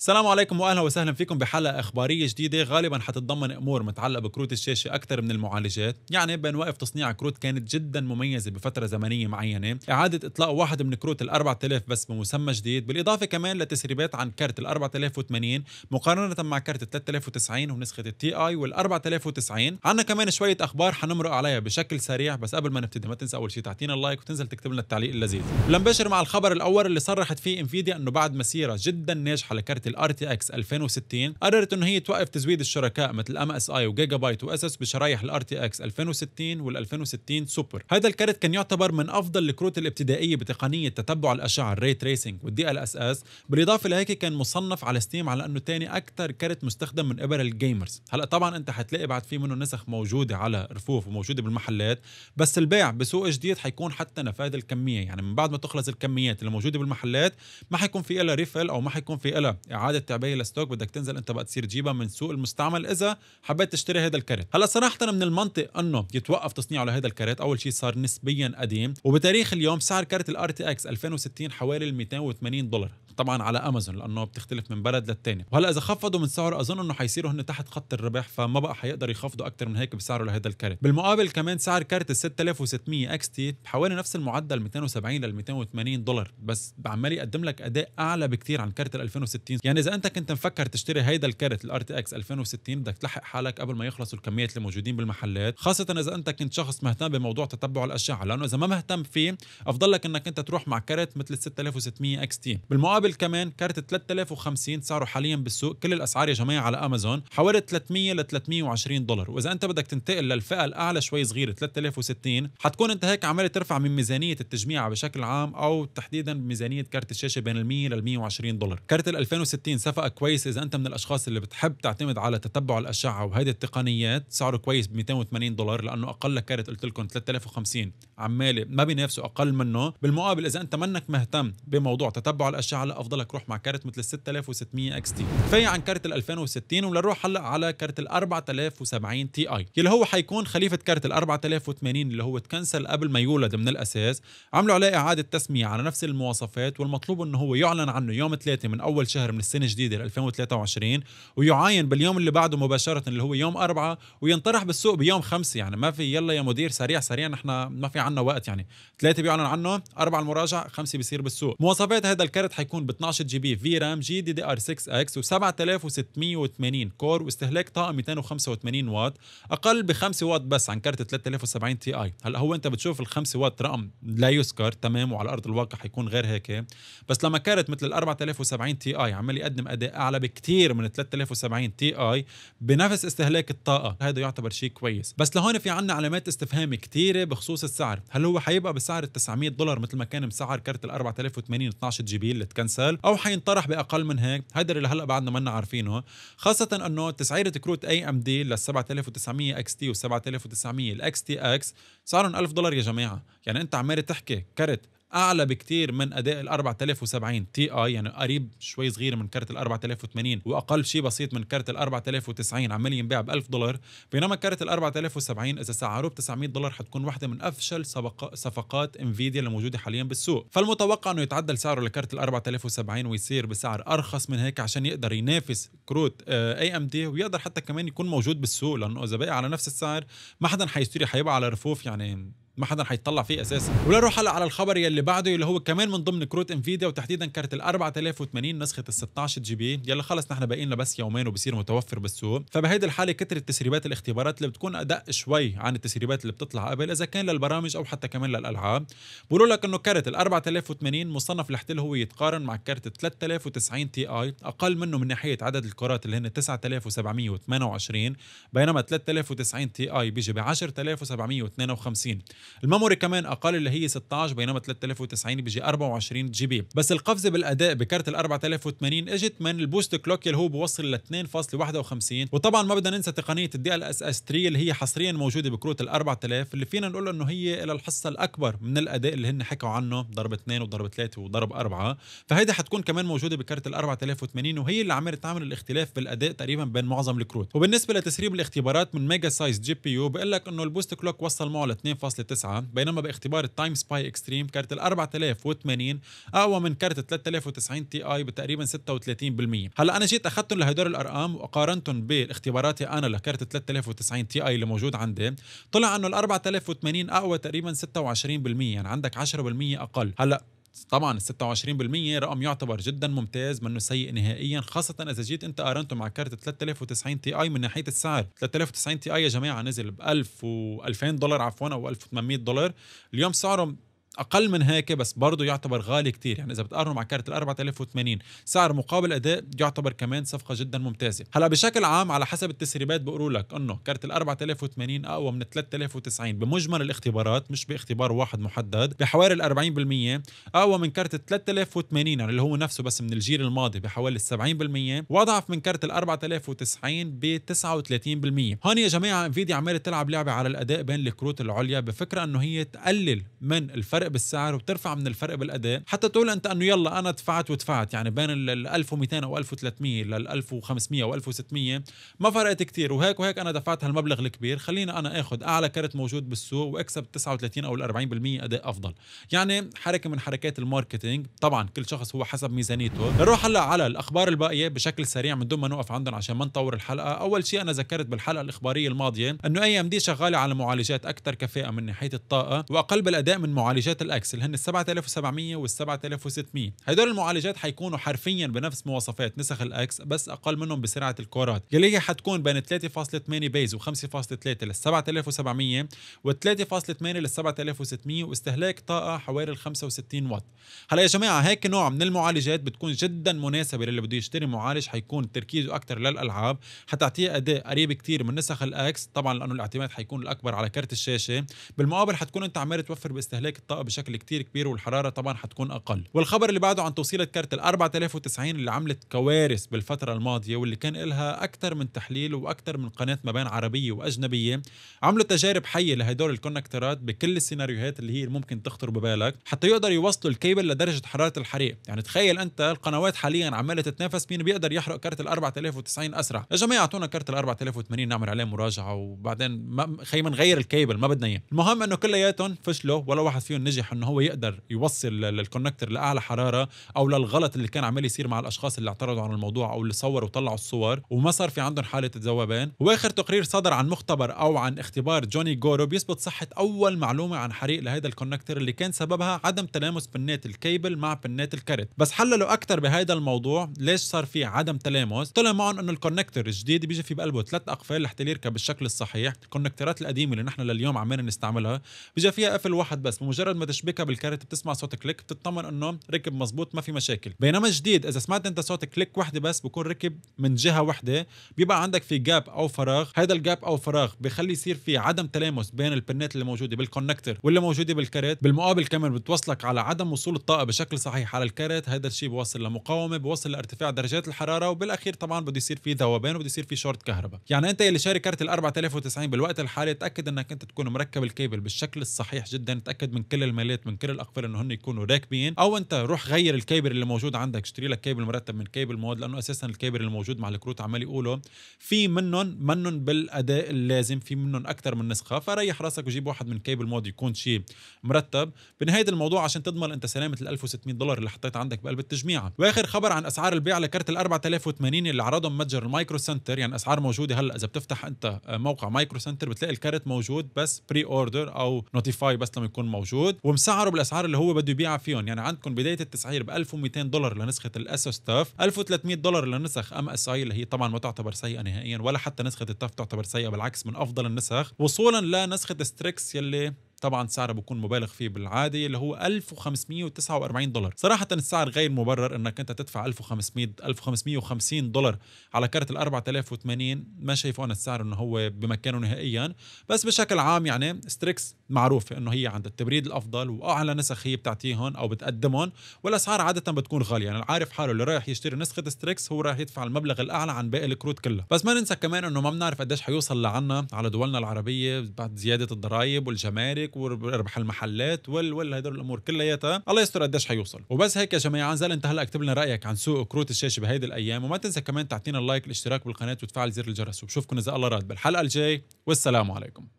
السلام عليكم واهلا وسهلا فيكم بحلقه اخباريه جديده غالبا حتتضمن امور متعلقه بكروت الشاشه اكثر من المعالجات، يعني بين وقف تصنيع كروت كانت جدا مميزه بفتره زمنيه معينه، اعاده اطلاق واحد من كروت ال 4000 بس بمسمى جديد، بالاضافه كمان لتسريبات عن كرت ال 4080 مقارنه مع كرت ال 3090 ونسخه التي اي وال 4090، عندنا كمان شويه اخبار حنمرق عليها بشكل سريع بس قبل ما نبتدي ما تنسى اول شيء تعطينا اللايك وتنزل تكتب لنا التعليق اللذيذ. لنبشر مع الخبر الاول اللي صرحت فيه انفيديا انه بعد مسيره جدا ناجحه لكرت الار تي اكس 2060 قررت انه هي توقف تزويد الشركاء مثل ام اس اي وجيجا بايت واسس بشرايح الار تي اكس 2060 وال 2060 سوبر هذا الكرت كان يعتبر من افضل الكروت الابتدائيه بتقنيه تتبع الاشعه الري تريسنج والدي ال اس اس بالاضافه لهيك كان مصنف على ستيم على انه ثاني اكثر كرت مستخدم من قبل الجيمرز هلا طبعا انت حتلاقي بعد في منه نسخ موجوده على رفوف وموجوده بالمحلات بس البيع بسوق جديد حيكون حتى نفاذ الكميه يعني من بعد ما تخلص الكميات اللي موجوده بالمحلات ما حيكون في لها ريفل او ما حيكون في لها اعاده تعبئه للستوك بدك تنزل انت بقى تصير تجيبها من سوق المستعمل اذا حبيت تشتري هذا الكرت هلا صراحه من المنطق انه يتوقف تصنيعه لهذا الكرت اول شيء صار نسبيا قديم وبتاريخ اليوم سعر كرت الار تي اكس 2060 حوالي 280 دولار طبعا على امازون لانه بتختلف من بلد للتاني وهلا اذا خفضوا من سعره اظن انه حيصيروا هن تحت خط الربح فما بقى حيقدر يخفضوا اكثر من هيك بسعره لهذا الكارت بالمقابل كمان سعر كارت ال 6600 اكس تي بحوالي نفس المعدل 270 لل 280 دولار بس عمال يقدم لك اداء اعلى بكثير عن كارت ال 2060 يعني اذا انت كنت مفكر تشتري هيدا الكارت الار تي اكس 2060 بدك تلحق حالك قبل ما يخلصوا الكميات اللي موجودين بالمحلات خاصه اذا انت كنت شخص مهتم بموضوع تتبع الاشعه لانه اذا ما مهتم فيه افضل لك انك انت تروح مع كارت مثل 6600 اكس تي بالمقابل قبل كمان كارت 3050 سعره حاليا بالسوق كل الاسعار يا جماعه على امازون حوالي 300 ل 320 دولار واذا انت بدك تنتقل للفئه الاعلى شوي صغيره 3060 حتكون انت هيك عمال ترفع من ميزانيه التجميع بشكل عام او تحديدا ميزانيه كارت الشاشه بين ال 100 لل 120 دولار كارت ال 2060 صفقه كويس اذا انت من الاشخاص اللي بتحب تعتمد على تتبع الاشعه وهيدي التقنيات سعره كويس ب 280 دولار لانه اقل كارت قلت لكم 3050 عمالي ما بينافسوا اقل منه بالمقابل اذا انت منك مهتم بموضوع تتبع الاشعه هلا افضلك روح مع كارت مثل ال 6600 اكس تي كفايه عن كارت ال 2060 ولنروح هلا على كارت ال 4070 تي اي اللي هو حيكون خليفه كارت ال 4080 اللي هو تكنسل قبل ما يولد من الاساس عملوا عليه اعاده تسميه على نفس المواصفات والمطلوب انه هو يعلن عنه يوم 3 من اول شهر من السنه الجديده 2023 ويعاين باليوم اللي بعده مباشره اللي هو يوم 4 وينطرح بالسوق بيوم 5 يعني ما في يلا يا مدير سريع سريع نحن ما في عندنا وقت يعني ثلاثه بيعلن عنه أربعة المراجعه خمسه بيصير بالسوق مواصفات هذا الكارت حيكون هون ب 12 جي بي في رام جي دي دي ار 6 اكس و7680 كور واستهلاك طاقه 285 واط اقل ب 5 واط بس عن كارت 3070 تي اي هلا هو انت بتشوف ال 5 واط رقم لا يذكر تمام وعلى ارض الواقع حيكون غير هيك بس لما كارت مثل ال 4070 تي اي عمال يقدم اداء اعلى بكثير من ال 3070 تي اي بنفس استهلاك الطاقه هذا يعتبر شيء كويس بس لهون في عندنا علامات استفهام كثيره بخصوص السعر هل هو حيبقى بسعر ال 900 دولار مثل ما كان مسعر كارت ال 4080 12 جي بي اللي تكنسل ينسال او حينطرح باقل من هيك هيدا اللي هلا بعدنا ما عارفينه خاصه انه تسعيره كروت اي ام دي لل 7900 اكس تي و 7900 الاكس تي اكس سعرهم 1000 دولار يا جماعه يعني انت عمال تحكي كرت اعلى بكثير من اداء ال 4070 تي اي يعني قريب شوي صغير من كارت ال 4080 واقل شيء بسيط من كارت ال 4090 عمال ينباع ب 1000 دولار بينما كارت ال 4070 اذا سعروه ب 900 دولار حتكون واحده من افشل صفقات انفيديا اللي موجوده حاليا بالسوق فالمتوقع انه يتعدل سعره لكرت ال 4070 ويصير بسعر ارخص من هيك عشان يقدر ينافس كروت اي ام دي ويقدر حتى كمان يكون موجود بالسوق لانه اذا بقي على نفس السعر ما حدا حيشتري حيبقى على رفوف يعني ما حدا حيطلع فيه اساسا ولا نروح هلا على الخبر يلي بعده يلي هو كمان من ضمن كروت انفيديا وتحديدا كارت ال 4080 نسخه ال 16 جي بي إيه، يلي خلص نحن باقي لنا بس يومين وبصير متوفر بالسوق فبهيدي الحاله كثر تسريبات الاختبارات اللي بتكون ادق شوي عن التسريبات اللي بتطلع قبل اذا كان للبرامج او حتى كمان للالعاب بقولوا لك انه كارت ال 4080 مصنف لحتى هو يتقارن مع كارت 3090 تي اي اقل منه من ناحيه عدد الكرات اللي هن 9728 بينما 3090 تي اي بيجي ب 10752 الميموري كمان اقل اللي هي 16 بينما 3090 بيجي 24 جي بي بس القفزه بالاداء بكارت ال 4080 اجت من البوست كلوك اللي هو بوصل ل 2.51 وطبعا ما بدنا ننسى تقنيه الدي ال اس اس 3 اللي هي حصريا موجوده بكروت ال 4000 اللي فينا نقول انه هي الى الحصه الاكبر من الاداء اللي هن حكوا عنه ضرب 2 وضرب 3 وضرب 4 فهيدي حتكون كمان موجوده بكارت ال 4080 وهي اللي عملت تعمل الاختلاف بالاداء تقريبا بين معظم الكروت وبالنسبه لتسريب الاختبارات من ميجا سايز جي بي يو بقول لك انه البوست كلوك وصل معه ل 2.8 9 بينما باختبار التايم سباي اكستريم كارت ال 4080 اقوى من كارت 3090 تي اي بتقريبا 36% هلا انا جيت اخذتهم لهدول الارقام وقارنتهم باختباراتي انا لكارت 3090 تي اي اللي موجود عندي طلع انه ال 4080 اقوى تقريبا 26% يعني عندك 10% اقل هلا طبعا ال 26% رقم يعتبر جدا ممتاز منه سيء نهائيا خاصة إذا جيت أنت قارنته مع كارت 3090 تي أي من ناحية السعر 3090 تي أي يا جماعة نزل ب 1000 و 2000 دولار عفوا أو 1800 دولار اليوم سعره اقل من هيك بس برضه يعتبر غالي كتير يعني اذا بتقارنه مع كارت ال 4080 سعر مقابل اداء يعتبر كمان صفقه جدا ممتازه هلا بشكل عام على حسب التسريبات بيقولوا لك انه كارت ال 4080 اقوى من 3090 بمجمل الاختبارات مش باختبار واحد محدد بحوالي ال 40% اقوى من كارت ال 3080 يعني اللي هو نفسه بس من الجيل الماضي بحوالي ال 70% واضعف من كارت ال 4090 ب 39% هون يا جماعه انفيديا عماله تلعب لعبه على الاداء بين الكروت العليا بفكره انه هي تقلل من الفرق الفرق بالسعر وبترفع من الفرق بالاداء حتى تقول انت انه يلا انا دفعت ودفعت يعني بين ال 1200 او 1300 لل 1500 او 1600 ما فرقت كثير وهيك وهيك انا دفعت هالمبلغ الكبير خلينا انا اخذ اعلى كرت موجود بالسوق واكسب 39 او 40% اداء افضل يعني حركه من حركات الماركتينج طبعا كل شخص هو حسب ميزانيته نروح هلا على الاخبار الباقيه بشكل سريع من دون ما نوقف عندهم عشان ما نطور الحلقه اول شيء انا ذكرت بالحلقه الاخباريه الماضيه انه اي ام دي شغاله على معالجات اكثر كفاءه من ناحيه الطاقه واقل بالاداء من معالجات معالجات الاكس اللي هن ال 7700 وال 7600 هدول المعالجات حيكونوا حرفيا بنفس مواصفات نسخ الاكس بس اقل منهم بسرعه الكورات اللي هي حتكون بين 3.8 بيز و5.3 لل 7700 و3.8 لل 7600 واستهلاك طاقه حوالي ال 65 واط هلا يا جماعه هيك نوع من المعالجات بتكون جدا مناسبه للي بده يشتري معالج حيكون تركيزه اكثر للالعاب حتعطيه اداء قريب كثير من نسخ الاكس طبعا لانه الاعتماد حيكون الاكبر على كرت الشاشه بالمقابل حتكون انت عمال توفر باستهلاك الطاقه الطاقه بشكل كتير كبير والحراره طبعا حتكون اقل والخبر اللي بعده عن توصيله كارت ال 4090 اللي عملت كوارث بالفتره الماضيه واللي كان لها اكثر من تحليل واكثر من قناه ما بين عربيه واجنبيه عملوا تجارب حيه لهدول الكونكترات بكل السيناريوهات اللي هي ممكن تخطر ببالك حتى يقدروا يوصلوا الكيبل لدرجه حراره الحريق يعني تخيل انت القنوات حاليا عماله تتنافس مين بيقدر يحرق كارت ال 4090 اسرع يا جماعه اعطونا كارت ال 4080 نعمل عليه مراجعه وبعدين ما خي نغير الكيبل ما بدنا اياه المهم انه كلياتهم فشلوا ولا واحد فيهم نجح انه هو يقدر يوصل للكونكتر لاعلى حراره او للغلط اللي كان عمال يصير مع الاشخاص اللي اعترضوا عن الموضوع او اللي صوروا وطلعوا الصور وما صار في عندهم حاله ذوبان واخر تقرير صدر عن مختبر او عن اختبار جوني جورو بيثبت صحه اول معلومه عن حريق لهذا الكونكتر اللي كان سببها عدم تلامس بنات الكيبل مع بنات الكرت بس حللوا اكثر بهذا الموضوع ليش صار في عدم تلامس طلع معهم انه الكونكتر الجديد بيجي في بقلبه ثلاث اقفال لحتى يركب بالشكل الصحيح الكونكترات القديمه اللي نحن لليوم عمالين نستعملها بيجي فيها قفل واحد بس بمجرد ما تشبكها بالكارت بتسمع صوت كليك بتطمن انه ركب مزبوط ما في مشاكل بينما الجديد اذا سمعت انت صوت كليك وحده بس بكون ركب من جهه وحده بيبقى عندك في جاب او فراغ هذا الجاب او فراغ بخلي يصير في عدم تلامس بين البنات اللي موجوده بالكونكتر واللي موجوده بالكارت بالمقابل كمان بتوصلك على عدم وصول الطاقه بشكل صحيح على الكارت هذا الشيء بوصل لمقاومه بوصل لارتفاع درجات الحراره وبالاخير طبعا بده يصير في ذوبان وبده يصير في شورت كهرباء يعني انت اللي شاري كارت ال 4090 بالوقت الحالي تاكد انك انت تكون مركب الكيبل بالشكل الصحيح جدا تاكد من كل المالات من كل الاقفال انه هن يكونوا راكبين او انت روح غير الكابل اللي موجود عندك اشتري لك كابل مرتب من كابل مواد لانه اساسا الكابل الموجود مع الكروت عمال يقولوا في منهم منهم بالاداء اللازم في منهم اكثر من نسخه فريح راسك وجيب واحد من كابل مود يكون شيء مرتب بنهايه الموضوع عشان تضمن انت سلامه ال 1600 دولار اللي حطيت عندك بقلب التجميعه واخر خبر عن اسعار البيع لكرت ال 4080 اللي عرضهم متجر المايكرو سنتر يعني اسعار موجوده هلا اذا بتفتح انت موقع مايكرو سنتر بتلاقي الكارت موجود بس بري اوردر او نوتيفاي بس لما يكون موجود ومسعره بالاسعار اللي هو بده يبيعها فيهم يعني عندكم بدايه التسعير ب 1200 دولار لنسخه الاسوس تاف 1300 دولار لنسخ ام اس اي اللي هي طبعا ما تعتبر سيئه نهائيا ولا حتى نسخه التاف تعتبر سيئه بالعكس من افضل النسخ وصولا لنسخه ستريكس يلي طبعا سعره بكون مبالغ فيه بالعادي اللي هو 1549 دولار صراحه السعر غير مبرر انك انت تدفع 1500 1550 دولار على كرة ال 4080 ما شايفه انا السعر انه هو بمكانه نهائيا بس بشكل عام يعني ستريكس معروفه انه هي عند التبريد الافضل واعلى نسخ هي بتعطيهم او بتقدمهم والاسعار عاده بتكون غاليه يعني العارف حاله اللي رايح يشتري نسخه ستريكس هو رايح يدفع المبلغ الاعلى عن باقي الكروت كلها بس ما ننسى كمان انه ما بنعرف قديش حيوصل لعنا على دولنا العربيه بعد زياده الضرائب والجمارك هيك وربح المحلات وال وال هدول الامور كلياتها الله يستر قديش حيوصل وبس هيك يا جماعه زال انت هلا اكتب لنا رايك عن سوق كروت الشاشه بهيدي الايام وما تنسى كمان تعطينا اللايك الاشتراك بالقناه وتفعل زر الجرس وبشوفكم اذا الله راد بالحلقه الجاي والسلام عليكم